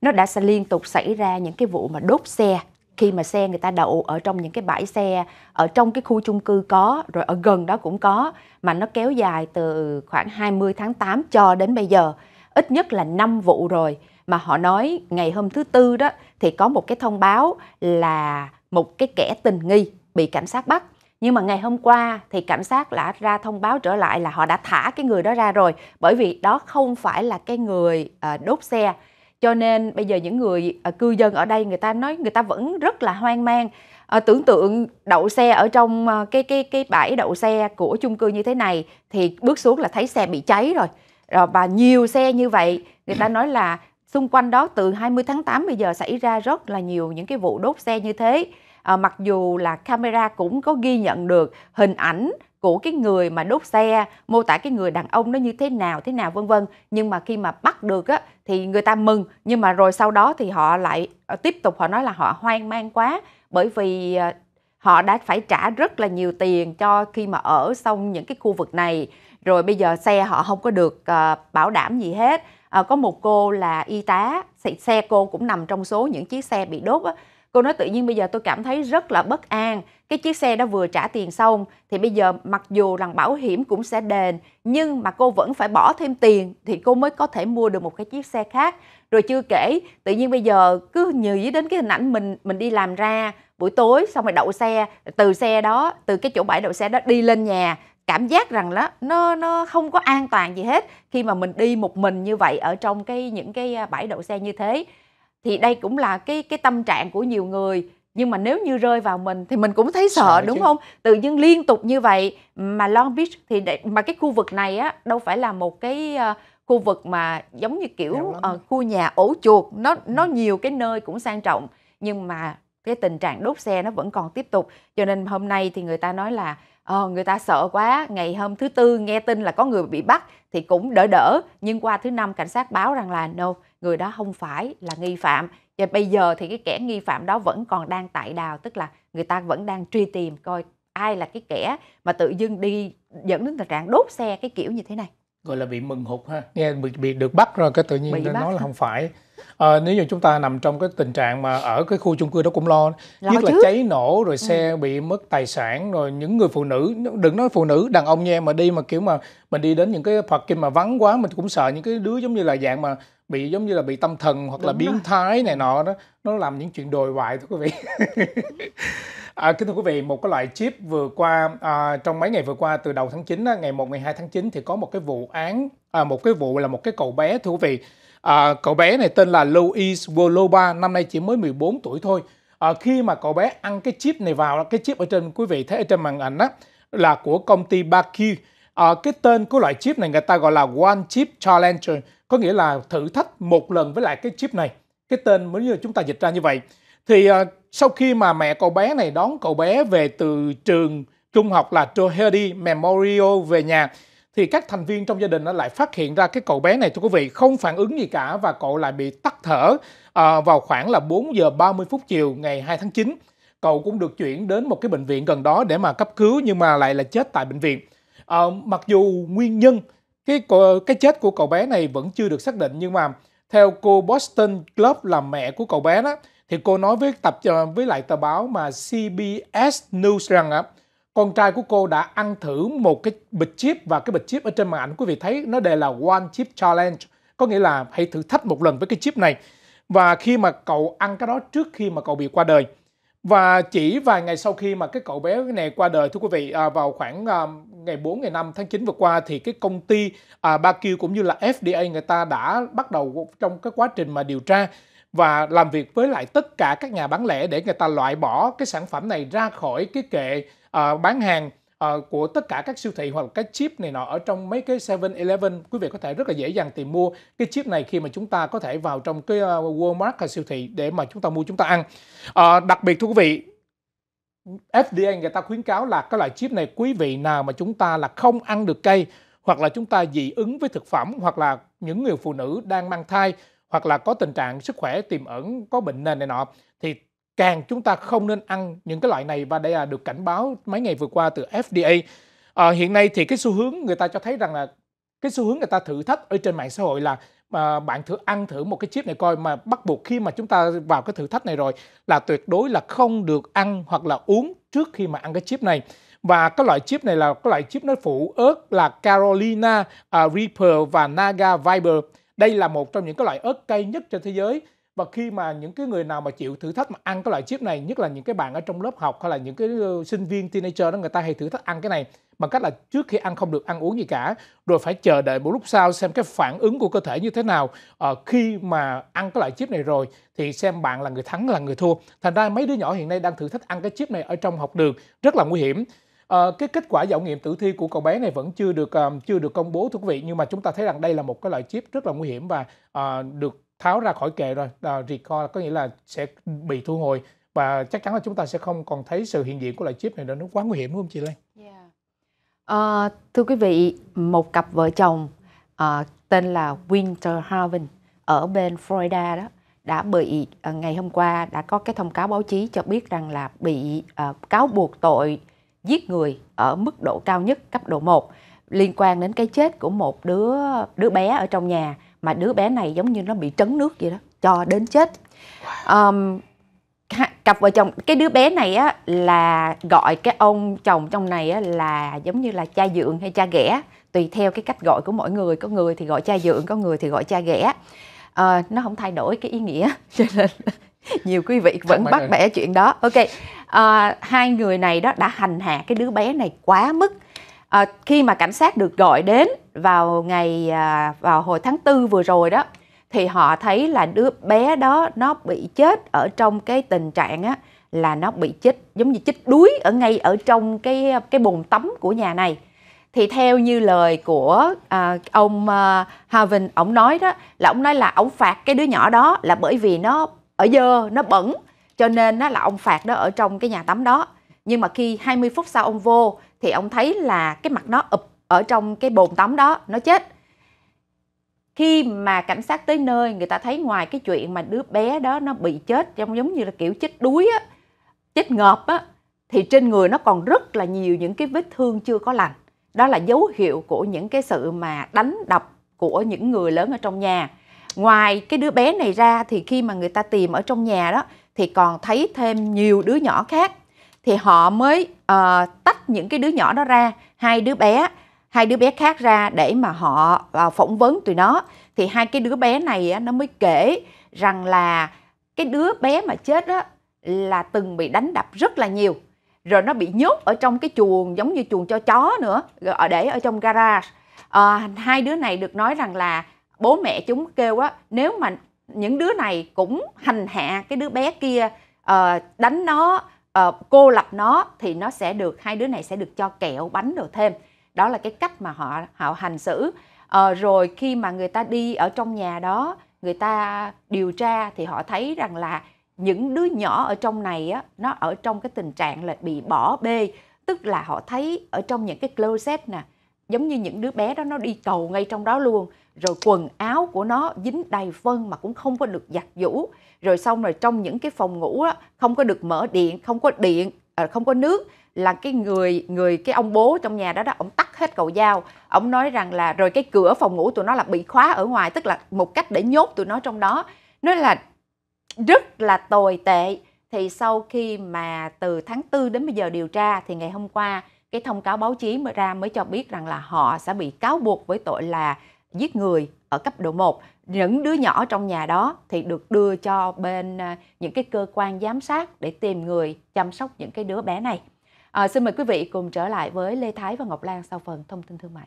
nó đã liên tục xảy ra những cái vụ mà đốt xe khi mà xe người ta đậu ở trong những cái bãi xe ở trong cái khu chung cư có rồi ở gần đó cũng có mà nó kéo dài từ khoảng 20 tháng 8 cho đến bây giờ ít nhất là 5 vụ rồi mà họ nói ngày hôm thứ tư đó thì có một cái thông báo là một cái kẻ tình nghi bị cảnh sát bắt nhưng mà ngày hôm qua thì cảnh sát đã ra thông báo trở lại là họ đã thả cái người đó ra rồi bởi vì đó không phải là cái người ờ, đốt xe cho nên bây giờ những người ờ, cư dân ở đây người ta nói người ta vẫn rất là hoang mang ờ, tưởng tượng đậu xe ở trong cái cái cái bãi đậu xe của chung cư như thế này thì bước xuống là thấy xe bị cháy rồi rồi và nhiều xe như vậy người ta nói là xung quanh đó từ 20 tháng 8 bây giờ xảy ra rất là nhiều những cái vụ đốt xe như thế à, mặc dù là camera cũng có ghi nhận được hình ảnh của cái người mà đốt xe mô tả cái người đàn ông nó như thế nào thế nào vân vân nhưng mà khi mà bắt được á thì người ta mừng nhưng mà rồi sau đó thì họ lại ờ, tiếp tục họ nói là họ hoang mang quá bởi vì ờ, họ đã phải trả rất là nhiều tiền cho khi mà ở xong những cái khu vực này rồi bây giờ xe họ không có được à, bảo đảm gì hết à, có một cô là y tá xe, xe cô cũng nằm trong số những chiếc xe bị đốt á cô nói tự nhiên bây giờ tôi cảm thấy rất là bất an cái chiếc xe đã vừa trả tiền xong thì bây giờ mặc dù rằng bảo hiểm cũng sẽ đền nhưng mà cô vẫn phải bỏ thêm tiền thì cô mới có thể mua được một cái chiếc xe khác rồi chưa kể tự nhiên bây giờ cứ nhớ đến cái hình ảnh mình mình đi làm ra buổi tối xong rồi đậu xe từ xe đó từ cái chỗ bãi đậu xe đó đi lên nhà cảm giác rằng đó nó nó không có an toàn gì hết khi mà mình đi một mình như vậy ở trong cái những cái à, bãi đậu xe như thế thì đây cũng là cái cái tâm trạng của nhiều người nhưng mà nếu như rơi vào mình thì mình cũng thấy sợ, sợ đúng chứ. không tự nhiên liên tục như vậy mà Long Beach thì để, mà cái khu vực này á đâu phải là một cái uh, khu vực mà giống như kiểu uh, khu nhà ổ chuột nó ừ. nó nhiều cái nơi cũng sang trọng nhưng mà cái tình trạng đốt xe nó vẫn còn tiếp tục cho nên hôm nay thì người ta nói là ờ, người ta sợ quá ngày hôm thứ tư nghe tin là có người bị bắt thì cũng đỡ đỡ nhưng qua thứ năm cảnh sát báo rằng là no người đó không phải là nghi phạm và bây giờ thì cái kẻ nghi phạm đó vẫn còn đang tại đào tức là người ta vẫn đang truy tìm coi ai là cái kẻ mà tự dưng đi dẫn đến tình trạng đốt xe cái kiểu như thế này gọi là bị mừng hụt ha nghe bị, bị được bắt rồi cái tự nhiên bị nó nói là không phải à, nếu như chúng ta nằm trong cái tình trạng mà ở cái khu chung cư đó cũng lo, lo nhất chứ. là cháy nổ rồi ừ. xe ừ. bị mất tài sản rồi những người phụ nữ đừng nói phụ nữ đàn ông nha mà đi mà kiểu mà mình đi đến những cái parking mà vắng quá mình cũng sợ những cái đứa giống như là dạng mà bị giống như là bị tâm thần hoặc Đúng là biến rồi. thái này nọ đó nó làm những chuyện đồi hoại thưa quý vị <laughs> à, kính thưa quý vị một cái loại chip vừa qua à, trong mấy ngày vừa qua từ đầu tháng 9 á, ngày 1 ngày 2 tháng 9 thì có một cái vụ án à, một cái vụ là một cái cậu bé thưa quý vị à, cậu bé này tên là Louis Woloba năm nay chỉ mới 14 tuổi thôi à, khi mà cậu bé ăn cái chip này vào cái chip ở trên quý vị thấy ở trên màn ảnh á là của công ty Baki à, cái tên của loại chip này người ta gọi là One Chip Challenger có nghĩa là thử thách một lần với lại cái chip này cái tên mới như chúng ta dịch ra như vậy thì à, sau khi mà mẹ cậu bé này đón cậu bé về từ trường trung học là Doherty Memorial về nhà thì các thành viên trong gia đình nó lại phát hiện ra cái cậu bé này thưa quý vị không phản ứng gì cả và cậu lại bị tắt thở à, vào khoảng là 4 giờ 30 phút chiều ngày 2 tháng 9. Cậu cũng được chuyển đến một cái bệnh viện gần đó để mà cấp cứu nhưng mà lại là chết tại bệnh viện à, mặc dù nguyên nhân cái cái chết của cậu bé này vẫn chưa được xác định nhưng mà theo cô Boston Club là mẹ của cậu bé đó thì cô nói với tập ờ, với lại tờ báo mà CBS News rằng á con trai của cô đã ăn thử một cái bịch chip và cái bịch chip ở trên màn ảnh quý vị thấy nó đề là One Chip Challenge có nghĩa là hãy thử thách một lần với cái chip này và khi mà cậu ăn cái đó trước khi mà cậu bị qua đời và chỉ vài ngày sau khi mà cái cậu bé này qua đời thưa quý vị à, vào khoảng à, ngày 4 ngày 5 tháng 9 vừa qua thì cái công ty à, Bakil cũng như là FDA người ta đã bắt đầu trong cái quá trình mà điều tra và làm việc với lại tất cả các nhà bán lẻ để người ta loại bỏ cái sản phẩm này ra khỏi cái kệ à, bán hàng à, của tất cả các siêu thị hoặc là cái chip này nọ ở trong mấy cái 7-Eleven quý vị có thể rất là dễ dàng tìm mua cái chip này khi mà chúng ta có thể vào trong cái à, Walmart hay siêu thị để mà chúng ta mua chúng ta ăn à, đặc biệt thưa quý vị FDA người ta khuyến cáo là cái loại chip này quý vị nào mà chúng ta là không ăn được cây hoặc là chúng ta dị ứng với thực phẩm hoặc là những người phụ nữ đang mang thai hoặc là có tình trạng sức khỏe tiềm ẩn có bệnh nền này nọ thì càng chúng ta không nên ăn những cái loại này và đây là được cảnh báo mấy ngày vừa qua từ FDA. À, ờ, hiện nay thì cái xu hướng người ta cho thấy rằng là cái xu hướng người ta thử thách ở trên mạng xã hội là Ờ, bạn thử ăn thử một cái chip này coi mà bắt buộc khi mà chúng ta vào cái thử thách này rồi là tuyệt đối là không được ăn hoặc là uống trước khi mà ăn cái chip này và cái loại chip này là cái loại chip nó phụ ớt là Carolina uh, Reaper và Naga Viper đây là một trong những cái loại ớt cay nhất trên thế giới và khi mà những cái người nào mà chịu thử thách mà ăn cái loại chip này nhất là những cái bạn ở trong lớp học hay là những cái sinh viên teenager đó người ta hay thử thách ăn cái này bằng cách là trước khi ăn không được ăn uống gì cả rồi phải chờ đợi một lúc sau xem cái phản ứng của cơ thể như thế nào ờ, khi mà ăn cái loại chip này rồi thì xem bạn là người thắng là người thua thành ra mấy đứa nhỏ hiện nay đang thử thách ăn cái chip này ở trong học đường rất là nguy hiểm À, cái kết quả dạo nghiệm tử thi của cậu bé này vẫn chưa được um, chưa được công bố thưa quý vị nhưng mà chúng ta thấy rằng đây là một cái loại chip rất là nguy hiểm và uh, được tháo ra khỏi kệ rồi uh, recall có nghĩa là sẽ bị thu hồi và chắc chắn là chúng ta sẽ không còn thấy sự hiện diện của loại chip này nữa nó quá nguy hiểm đúng không chị Lê? Yeah. Dạ. À, ờ, thưa quý vị, một cặp vợ chồng à, tên là Winter Harvin ở bên Florida đó đã bị à, ngày hôm qua đã có cái thông cáo báo chí cho biết rằng là bị à, cáo buộc tội giết người ở mức độ cao nhất cấp độ 1 liên quan đến cái chết của một đứa đứa bé ở trong nhà mà đứa bé này giống như nó bị trấn nước vậy đó cho đến chết um, cặp vợ chồng cái đứa bé này á là gọi cái ông chồng trong này á là giống như là cha dượng hay cha ghẻ tùy theo cái cách gọi của mỗi người có người thì gọi cha dượng có người thì gọi cha ghẻ à, nó không thay đổi cái ý nghĩa <laughs> cho nên <laughs> nhiều quý vị vẫn bắt bẻ chuyện đó ok à, hai người này đó đã hành hạ cái đứa bé này quá mức à, khi mà cảnh sát được gọi đến vào ngày à, vào hồi tháng tư vừa rồi đó thì họ thấy là đứa bé đó nó bị chết ở trong cái tình trạng á là nó bị chích giống như chích đuối ở ngay ở trong cái cái bồn tắm của nhà này thì theo như lời của à, ông à, Havin ông nói đó là ông nói là ông phạt cái đứa nhỏ đó là bởi vì nó ở dơ nó bẩn cho nên nó là ông phạt đó ở trong cái nhà tắm đó nhưng mà khi 20 phút sau ông vô thì ông thấy là cái mặt nó ụp ở trong cái bồn tắm đó nó chết khi mà cảnh sát tới nơi người ta thấy ngoài cái chuyện mà đứa bé đó nó bị chết giống giống như là kiểu chết đuối á chết ngợp á thì trên người nó còn rất là nhiều những cái vết thương chưa có lành đó là dấu hiệu của những cái sự mà đánh đập của những người lớn ở trong nhà ngoài cái đứa bé này ra thì khi mà người ta tìm ở trong nhà đó thì còn thấy thêm nhiều đứa nhỏ khác thì họ mới Ờ, tách những cái đứa nhỏ đó ra hai đứa bé hai đứa bé khác ra để mà họ uh, phỏng vấn tụi nó thì hai cái đứa bé này nó mới kể rằng là cái đứa bé mà chết đó là từng bị đánh đập rất là nhiều rồi nó bị nhốt ở trong cái chuồng giống như chuồng cho chó nữa rồi ở ờ, để ở trong garage à, hai đứa này được nói rằng là bố mẹ chúng kêu á nếu mà những đứa này cũng hành hạ cái đứa bé kia uh, đánh nó uh, cô lập nó thì nó sẽ được hai đứa này sẽ được cho kẹo bánh đồ thêm đó là cái cách mà họ họ hành xử uh, rồi khi mà người ta đi ở trong nhà đó người ta điều tra thì họ thấy rằng là những đứa nhỏ ở trong này á, nó ở trong cái tình trạng là bị bỏ bê tức là họ thấy ở trong những cái closet nè giống như những đứa bé đó nó đi cầu ngay trong đó luôn rồi quần áo của nó dính đầy phân mà cũng không có được giặt giũ rồi xong rồi trong những cái phòng ngủ đó không có được mở điện không có điện ờ, không có nước là cái người người cái ông bố trong nhà đó đó ông tắt hết cầu dao ông nói rằng là rồi cái cửa phòng ngủ tụi nó là bị khóa ở ngoài tức là một cách để nhốt tụi nó trong đó nó là rất là tồi tệ thì sau khi mà từ tháng 4 đến bây giờ điều tra thì ngày hôm qua cái thông cáo báo chí mới ra mới cho biết rằng là họ sẽ bị cáo buộc với tội là giết người ở cấp độ 1. Những đứa nhỏ trong nhà đó thì được đưa cho bên à, những cái cơ quan giám sát để tìm người chăm sóc những cái đứa bé này. À, xin mời quý vị cùng trở lại với Lê Thái và Ngọc Lan sau phần thông tin thương mại.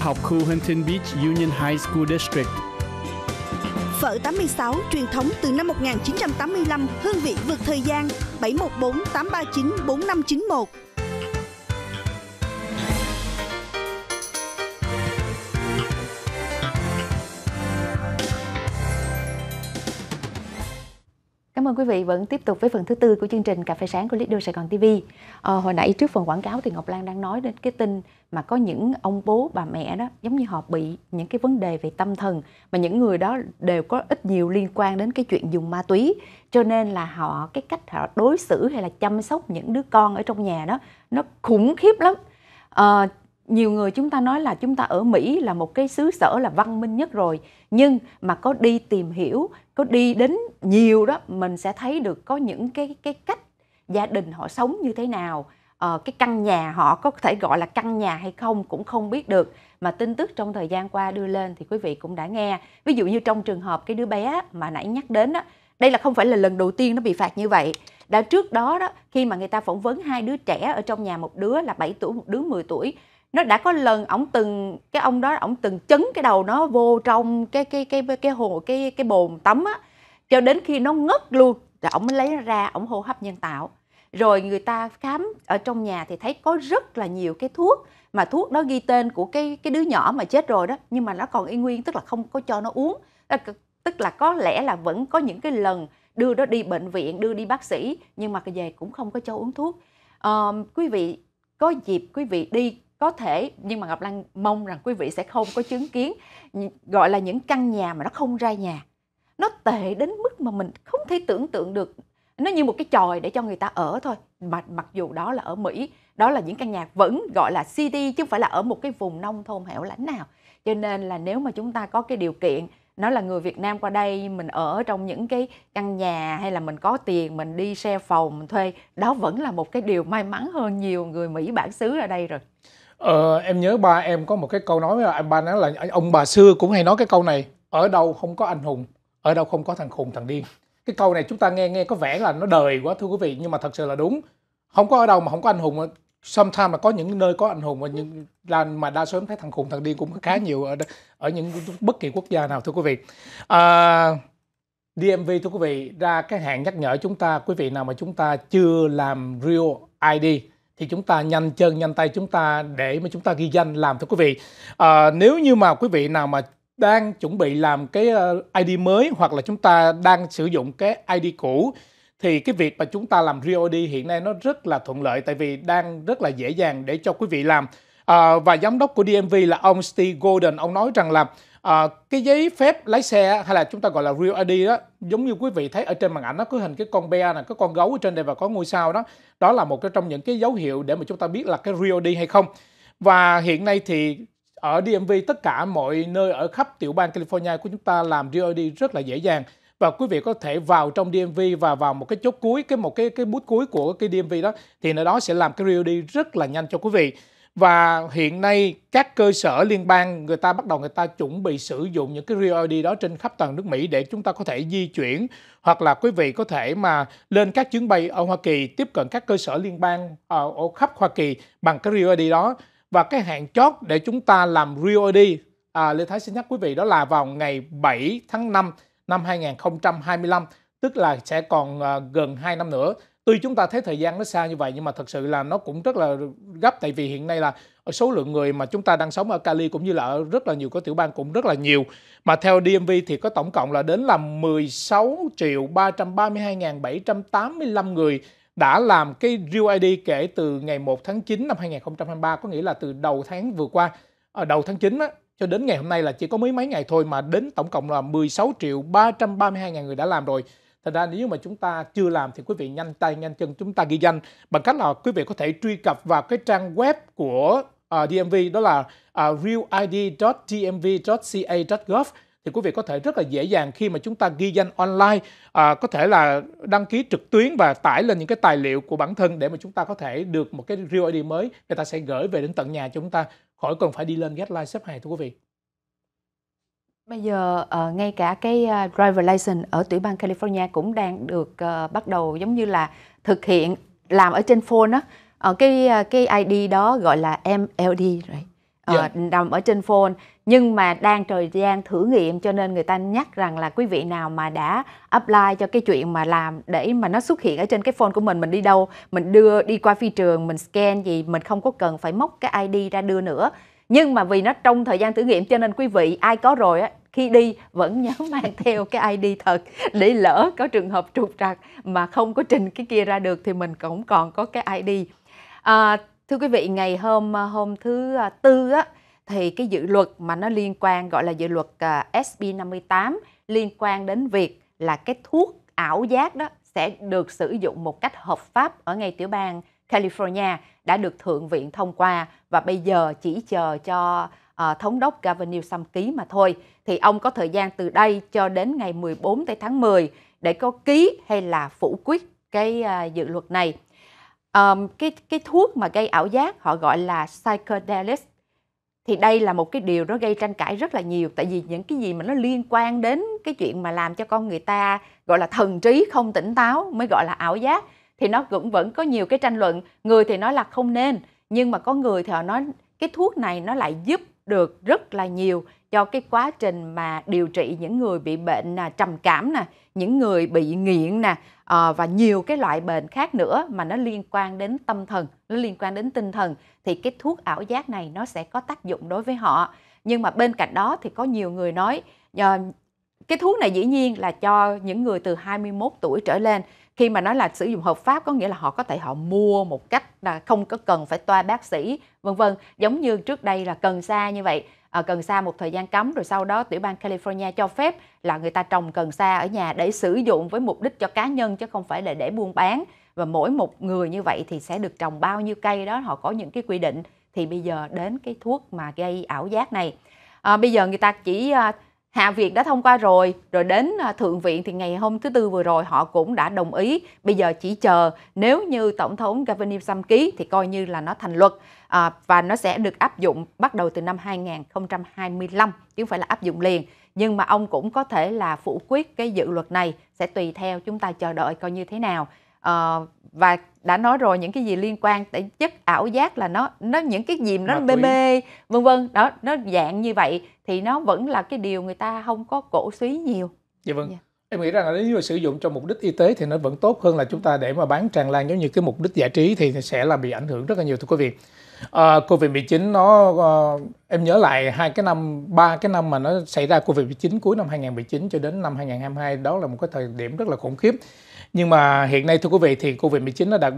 học khu Huntington Beach Union High School District. Phở 86 truyền thống từ năm 1985, hương vị vượt thời gian 714 839 4591. cảm ơn quý vị vẫn tiếp tục với phần thứ tư của chương trình Cà phê sáng của Lido Sài Gòn TV. À, ờ, hồi nãy trước phần quảng cáo thì Ngọc Lan đang nói đến cái tin mà có những ông bố bà mẹ đó giống như họ bị những cái vấn đề về tâm thần mà những người đó đều có ít nhiều liên quan đến cái chuyện dùng ma túy cho nên là họ cái cách họ đối xử hay là chăm sóc những đứa con ở trong nhà đó nó khủng khiếp lắm. À, nhiều người chúng ta nói là chúng ta ở Mỹ là một cái xứ sở là văn minh nhất rồi nhưng mà có đi tìm hiểu có đi đến nhiều đó mình sẽ thấy được có những cái cái cách gia đình họ sống như thế nào uh, cái căn nhà họ có thể gọi là căn nhà hay không cũng không biết được mà tin tức trong thời gian qua đưa lên thì quý vị cũng đã nghe ví dụ như trong trường hợp cái đứa bé mà nãy nhắc đến đó đây là không phải là lần đầu tiên nó bị phạt như vậy đã trước đó đó khi mà người ta phỏng vấn hai đứa trẻ ở trong nhà một đứa là 7 tuổi một đứa 10 tuổi nó đã có lần ổng từng cái ông đó ổng từng chấn cái đầu nó vô trong cái cái cái cái hồ cái cái bồn tắm á cho đến khi nó ngất luôn rồi ổng mới lấy ra ổng hô hấp nhân tạo rồi người ta khám ở trong nhà thì thấy có rất là nhiều cái thuốc mà thuốc đó ghi tên của cái cái đứa nhỏ mà chết rồi đó nhưng mà nó còn y nguyên tức là không có cho nó uống tức là có lẽ là vẫn có những cái lần đưa nó đi bệnh viện đưa đi bác sĩ nhưng mà về cũng không có cho uống thuốc à, quý vị có dịp quý vị đi có thể nhưng mà ngọc lan mong rằng quý vị sẽ không có chứng kiến gọi là những căn nhà mà nó không ra nhà nó tệ đến mức mà mình không thể tưởng tượng được nó như một cái chòi để cho người ta ở thôi mà mặc dù đó là ở mỹ đó là những căn nhà vẫn gọi là city chứ không phải là ở một cái vùng nông thôn hẻo lánh nào cho nên là nếu mà chúng ta có cái điều kiện nó là người Việt Nam qua đây mình ở trong những cái căn nhà hay là mình có tiền mình đi xe phòng mình thuê đó vẫn là một cái điều may mắn hơn nhiều người Mỹ bản xứ ở đây rồi Ờ, em nhớ ba em có một cái câu nói là ba nói là ông bà xưa cũng hay nói cái câu này ở đâu không có anh hùng ở đâu không có thằng khùng thằng điên cái câu này chúng ta nghe nghe có vẻ là nó đời quá thưa quý vị nhưng mà thật sự là đúng không có ở đâu mà không có anh hùng sometimes là có những nơi có anh hùng mà những là mà đa số em thấy thằng khùng thằng điên cũng khá nhiều ở ở những bất kỳ quốc gia nào thưa quý vị à, ờ, DMV thưa quý vị ra cái hạn nhắc nhở chúng ta quý vị nào mà chúng ta chưa làm real ID thì chúng ta nhanh chân nhanh tay chúng ta để mà chúng ta ghi danh làm thưa quý vị à, nếu như mà quý vị nào mà đang chuẩn bị làm cái ờ, ID mới hoặc là chúng ta đang sử dụng cái ID cũ thì cái việc mà chúng ta làm RealID hiện nay nó rất là thuận lợi tại vì đang rất là dễ dàng để cho quý vị làm à, và giám đốc của DMV là ông Steve Golden ông nói rằng là à, cái giấy phép lái xe hay là chúng ta gọi là real ID đó giống như quý vị thấy ở trên màn ảnh nó có hình cái con be này, cái con gấu ở trên đây và có ngôi sao đó đó là một cái trong những cái dấu hiệu để mà chúng ta biết là cái real ID hay không và hiện nay thì ở DMV tất cả mọi nơi ở khắp tiểu bang California của chúng ta làm real ID rất là dễ dàng và quý vị có thể vào trong DMV và vào một cái chốt cuối cái một cái cái bút cuối của cái DMV đó thì nơi đó sẽ làm cái real ID rất là nhanh cho quý vị và hiện nay các cơ sở liên bang người ta bắt đầu người ta chuẩn bị sử dụng những cái real ID đó trên khắp toàn nước Mỹ để chúng ta có thể di chuyển hoặc là quý vị có thể mà lên các chuyến bay ở Hoa Kỳ tiếp cận các cơ sở liên bang ở, ờ, ở khắp Hoa Kỳ bằng cái real ID đó và cái hạn chót để chúng ta làm real ID à, Lê Thái xin nhắc quý vị đó là vào ngày 7 tháng 5 năm 2025 tức là sẽ còn uh, gần 2 năm nữa tuy chúng ta thấy thời gian nó xa như vậy nhưng mà thật sự là nó cũng rất là gấp tại vì hiện nay là số lượng người mà chúng ta đang sống ở Cali cũng như là ở rất là nhiều các tiểu bang cũng rất là nhiều mà theo DMV thì có tổng cộng là đến là 16 triệu 332.785 người đã làm cái Real ID kể từ ngày 1 tháng 9 năm 2023 có nghĩa là từ đầu tháng vừa qua ở ờ, đầu tháng 9 á, cho đến ngày hôm nay là chỉ có mấy mấy ngày thôi mà đến tổng cộng là 16 triệu 332 000 người đã làm rồi Thành ra nếu mà chúng ta chưa làm thì quý vị nhanh tay nhanh chân chúng ta ghi danh bằng cách là quý vị có thể truy cập vào cái trang web của uh, à, DMV đó là uh, à, realid.dmv.ca.gov thì quý vị có thể rất là dễ dàng khi mà chúng ta ghi danh online à, có thể là đăng ký trực tuyến và tải lên những cái tài liệu của bản thân để mà chúng ta có thể được một cái real ID mới người ta sẽ gửi về đến tận nhà chúng ta khỏi cần phải đi lên Getline xếp hàng thưa quý vị Bây giờ uh, ngay cả cái uh, driver license ở tiểu bang California cũng đang được uh, bắt đầu giống như là thực hiện làm ở trên phone đó. uh, cái uh, cái ID đó gọi là MLD rồi. yeah. Dạ. nằm ở trên phone nhưng mà đang thời gian thử nghiệm cho nên người ta nhắc rằng là quý vị nào mà đã apply cho cái chuyện mà làm để mà nó xuất hiện ở trên cái phone của mình mình đi đâu mình đưa đi qua phi trường mình scan gì mình không có cần phải móc cái ID ra đưa nữa nhưng mà vì nó trong thời gian thử nghiệm cho nên quý vị ai có rồi á khi đi vẫn nhớ <laughs> mang theo cái ID thật để lỡ có trường hợp trục trặc mà không có trình cái kia ra được thì mình cũng còn có cái ID. À, thưa quý vị, ngày hôm hôm thứ tư á thì cái dự luật mà nó liên quan gọi là dự luật uh, SB 58 liên quan đến việc là cái thuốc ảo giác đó sẽ được sử dụng một cách hợp pháp ở ngay tiểu bang California đã được Thượng viện thông qua và bây giờ chỉ chờ cho uh, Thống đốc Gavin Newsom ký mà thôi. Thì ông có thời gian từ đây cho đến ngày 14 tới tháng 10 để có ký hay là phủ quyết cái uh, dự luật này. Um, cái cái thuốc mà gây ảo giác họ gọi là psychedelics thì đây là một cái điều nó gây tranh cãi rất là nhiều tại vì những cái gì mà nó liên quan đến cái chuyện mà làm cho con người ta gọi là thần trí không tỉnh táo mới gọi là ảo giác thì nó cũng vẫn có nhiều cái tranh luận người thì nói là không nên nhưng mà có người thì họ nói cái thuốc này nó lại giúp được rất là nhiều cho cái quá trình mà điều trị những người bị bệnh à, trầm cảm nè những người bị nghiện nè ờ, và nhiều cái loại bệnh khác nữa mà nó liên quan đến tâm thần nó liên quan đến tinh thần thì cái thuốc ảo giác này nó sẽ có tác dụng đối với họ nhưng mà bên cạnh đó thì có nhiều người nói à, cái thuốc này dĩ nhiên là cho những người từ 21 tuổi trở lên khi mà nói là sử dụng hợp pháp có nghĩa là họ có thể họ mua một cách là không có cần phải toa bác sĩ vân vân giống như trước đây là cần sa như vậy à, cần sa một thời gian cấm rồi sau đó tiểu bang California cho phép là người ta trồng cần sa ở nhà để sử dụng với mục đích cho cá nhân chứ không phải là để buôn bán và mỗi một người như vậy thì sẽ được trồng bao nhiêu cây đó họ có những cái quy định thì bây giờ đến cái thuốc mà gây ảo giác này à, bây giờ người ta chỉ à, Hạ viện đã thông qua rồi, rồi đến à, Thượng viện thì ngày hôm thứ Tư vừa rồi họ cũng đã đồng ý. Bây giờ chỉ chờ nếu như Tổng thống Gavin Newsom ký thì coi như là nó thành luật à, và nó sẽ được áp dụng bắt đầu từ năm 2025 chứ không phải là áp dụng liền. Nhưng mà ông cũng có thể là phủ quyết cái dự luật này sẽ tùy theo chúng ta chờ đợi coi như thế nào. Ờ, và đã nói rồi những cái gì liên quan tới chất ảo giác là nó nó những cái gì nó mê mê vân vân đó nó dạng như vậy thì nó vẫn là cái điều người ta không có cổ suý nhiều dạ vâng yeah. Dạ. em nghĩ rằng là nếu như sử dụng cho mục đích y tế thì nó vẫn tốt hơn là chúng ta để mà bán tràn lan giống như cái mục đích giải trí thì sẽ là bị ảnh hưởng rất là nhiều thưa quý vị uh, covid 19 nó uh, em nhớ lại hai cái năm ba cái năm mà nó xảy ra covid 19 cuối năm 2019 cho đến năm 2022 đó là một cái thời điểm rất là khủng khiếp nhưng mà hiện nay thưa quý vị thì Covid-19 nó đã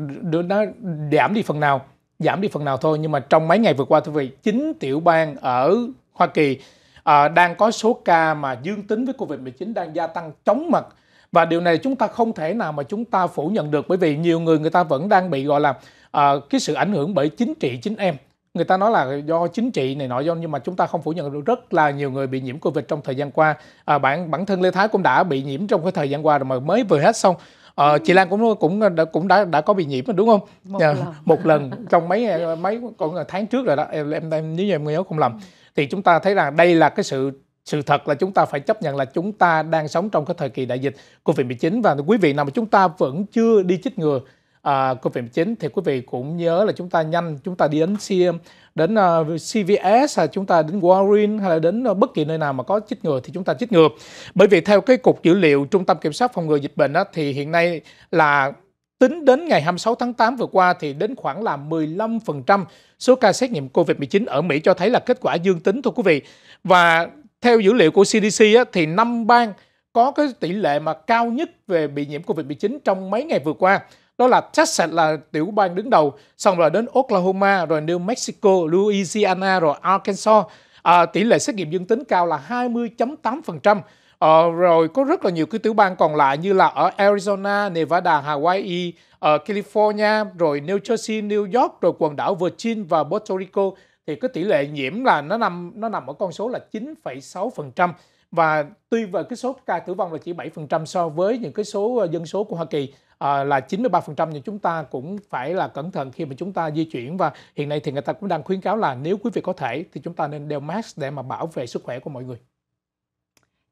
nó giảm đi phần nào giảm đi phần nào thôi nhưng mà trong mấy ngày vừa qua thưa quý vị chín tiểu bang ở Hoa Kỳ à, đang có số ca mà dương tính với Covid-19 đang gia tăng chóng mặt và điều này chúng ta không thể nào mà chúng ta phủ nhận được bởi vì nhiều người người ta vẫn đang bị gọi là à, cái sự ảnh hưởng bởi chính trị chính em người ta nói là do chính trị này nọ do nhưng mà chúng ta không phủ nhận được rất là nhiều người bị nhiễm covid trong thời gian qua à, bản bản thân lê thái cũng đã bị nhiễm trong cái thời gian qua rồi mà mới vừa hết xong ờ, ừ. chị Lan cũng cũng đã cũng đã đã có bị nhiễm rồi đúng không một, yeah, dạ, lần. một lần trong mấy mấy con tháng trước rồi đó em em, em nếu như em nhớ không lầm ừ. thì chúng ta thấy rằng đây là cái sự sự thật là chúng ta phải chấp nhận là chúng ta đang sống trong cái thời kỳ đại dịch Covid-19 và quý vị nào mà chúng ta vẫn chưa đi chích ngừa à, Covid-19 thì quý vị cũng nhớ là chúng ta nhanh chúng ta đi đến siêu đến ờ, CVS hay chúng ta đến Walgreens hay là đến ờ, bất kỳ nơi nào mà có chích ngừa thì chúng ta chích ngừa bởi vì theo cái cục dữ liệu trung tâm kiểm soát phòng ngừa dịch bệnh đó, thì hiện nay là Tính đến ngày 26 tháng 8 vừa qua thì đến khoảng là 15% số ca xét nghiệm COVID-19 ở Mỹ cho thấy là kết quả dương tính thôi quý vị. Và theo dữ liệu của CDC á, thì năm bang có cái tỷ lệ mà cao nhất về bị nhiễm COVID-19 trong mấy ngày vừa qua đó là Texas là tiểu bang đứng đầu xong rồi đến Oklahoma rồi New Mexico Louisiana rồi Arkansas à, tỷ lệ xét nghiệm dương tính cao là 20.8% Ờ, rồi có rất là nhiều cái tiểu bang còn lại như là ở Arizona, Nevada, Hawaii, ở ờ, California, rồi New Jersey, New York, rồi quần đảo Virgin và Puerto Rico thì cái tỷ lệ nhiễm là nó nằm nó nằm ở con số là 9,6% và tuy về cái số ca tử vong là chỉ 7% so với những cái số ờ, dân số của Hoa Kỳ à, là 93% nhưng chúng ta cũng phải là cẩn thận khi mà chúng ta di chuyển và hiện nay thì người ta cũng đang khuyến cáo là nếu quý vị có thể thì chúng ta nên đeo mask để mà bảo vệ sức khỏe của mọi người.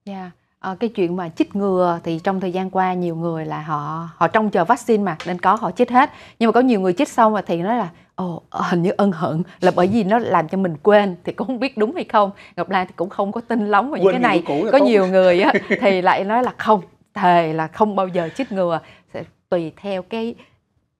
Dạ. Yeah ờ, à, cái chuyện mà chích ngừa thì trong thời gian qua nhiều người là họ họ trông chờ vaccine mà nên có họ chích hết nhưng mà có nhiều người chích xong mà thì nói là ồ ờ, hình như ân hận là bởi vì nó làm cho mình quên thì cũng không biết đúng hay không ngọc lan thì cũng không có tin lắm về những cái này có không? nhiều người á, <laughs> thì lại nói là không thề là không bao giờ chích ngừa tùy theo cái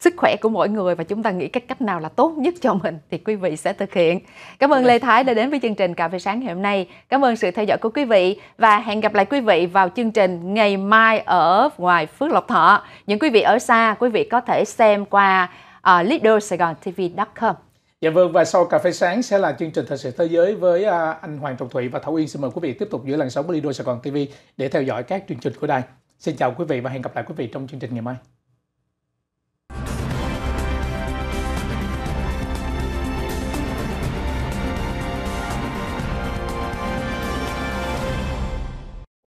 sức khỏe của mỗi người và chúng ta nghĩ cách cách nào là tốt nhất cho mình thì quý vị sẽ thực hiện. Cảm ơn dạ. Lê Thái đã đến với chương trình Cà phê sáng ngày hôm nay. Cảm ơn sự theo dõi của quý vị và hẹn gặp lại quý vị vào chương trình ngày mai ở ngoài Phước Lộc Thọ. Những quý vị ở xa, quý vị có thể xem qua uh, à, leadersaigontv.com. Dạ vâng và sau cà phê sáng sẽ là chương trình thời sự thế giới với uh, anh Hoàng Trọng Thụy và Thảo Uyên. Xin mời quý vị tiếp tục giữ làn sóng của Lido Sài Gòn TV để theo dõi các chương trình của đài. Xin chào quý vị và hẹn gặp lại quý vị trong chương trình ngày mai.